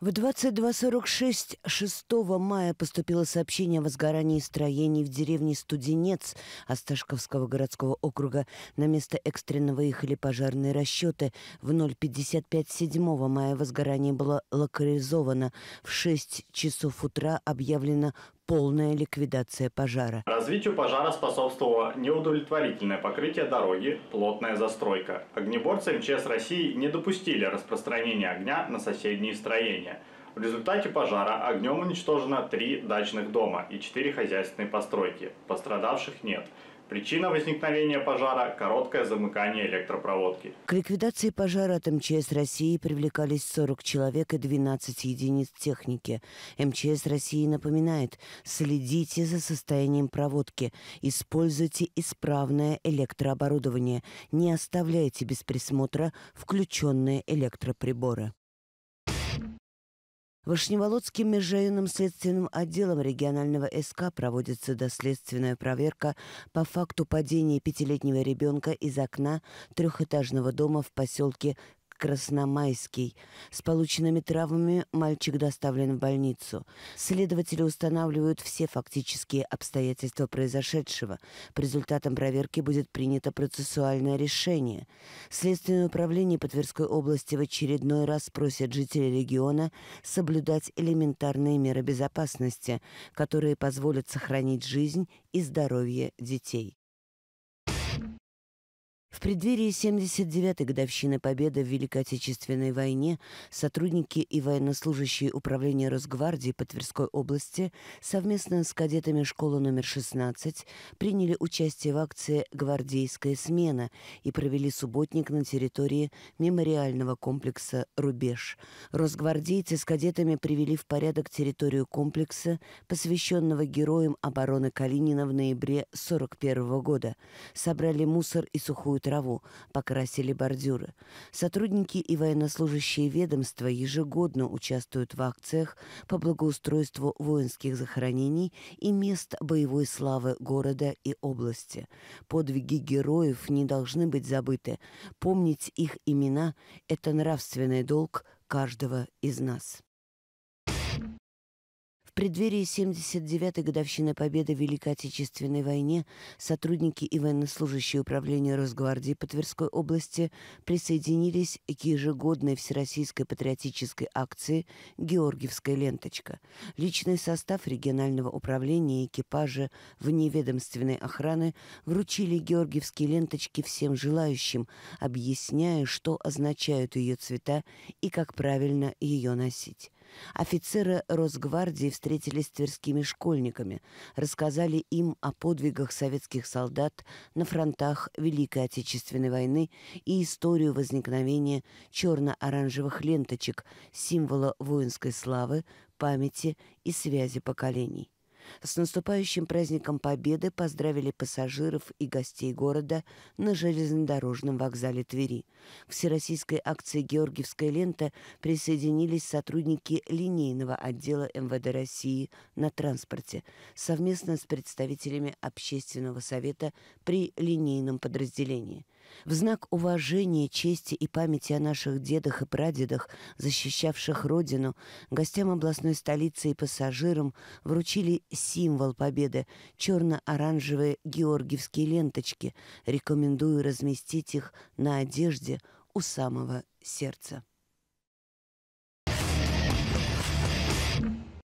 В 22.46 6 мая поступило сообщение о возгорании строений в деревне Студенец Осташковского городского округа. На место экстренно выехали пожарные расчеты. В 0.55 7 мая возгорание было локализовано. В 6 часов утра объявлено полная ликвидация пожара. Развитию пожара способствовало неудовлетворительное покрытие дороги, плотная застройка. Огнеборцы МЧС России не допустили распространения огня на соседние строения. В результате пожара огнем уничтожено три дачных дома и четыре хозяйственные постройки. Пострадавших нет. Причина возникновения пожара – короткое замыкание электропроводки. К ликвидации пожара от МЧС России привлекались 40 человек и 12 единиц техники. МЧС России напоминает – следите за состоянием проводки, используйте исправное электрооборудование, не оставляйте без присмотра включенные электроприборы. Вышневолодским межрайонным следственным отделом регионального СК проводится доследственная проверка по факту падения пятилетнего ребенка из окна трехэтажного дома в поселке Красномайский. С полученными травмами мальчик доставлен в больницу. Следователи устанавливают все фактические обстоятельства произошедшего. По результатам проверки будет принято процессуальное решение. Следственное управление по Тверской области в очередной раз просит жителей региона соблюдать элементарные меры безопасности, которые позволят сохранить жизнь и здоровье детей преддверии 79-й годовщины победы в Великой Отечественной войне сотрудники и военнослужащие Управления Росгвардии по Тверской области совместно с кадетами школы номер 16 приняли участие в акции «Гвардейская смена» и провели субботник на территории мемориального комплекса «Рубеж». Росгвардейцы с кадетами привели в порядок территорию комплекса, посвященного героям обороны Калинина в ноябре 41 года, собрали мусор и сухую траву, покрасили бордюры. Сотрудники и военнослужащие ведомства ежегодно участвуют в акциях по благоустройству воинских захоронений и мест боевой славы города и области. Подвиги героев не должны быть забыты. Помнить их имена – это нравственный долг каждого из нас. В преддверии 79-й годовщины победы в Великой Отечественной войне сотрудники и военнослужащие Управления Росгвардии по Тверской области присоединились к ежегодной всероссийской патриотической акции «Георгиевская ленточка». Личный состав регионального управления и экипажа вневедомственной охраны вручили георгиевские ленточки всем желающим, объясняя, что означают ее цвета и как правильно ее носить. Офицеры Росгвардии в встретились с тверскими школьниками, рассказали им о подвигах советских солдат на фронтах Великой Отечественной войны и историю возникновения черно-оранжевых ленточек, символа воинской славы, памяти и связи поколений. С наступающим праздником Победы поздравили пассажиров и гостей города на железнодорожном вокзале Твери. К всероссийской акции «Георгиевская лента» присоединились сотрудники линейного отдела МВД России на транспорте совместно с представителями Общественного совета при линейном подразделении – в знак уважения, чести и памяти о наших дедах и прадедах, защищавших Родину, гостям областной столицы и пассажирам вручили символ победы — черно-оранжевые георгиевские ленточки. Рекомендую разместить их на одежде у самого сердца.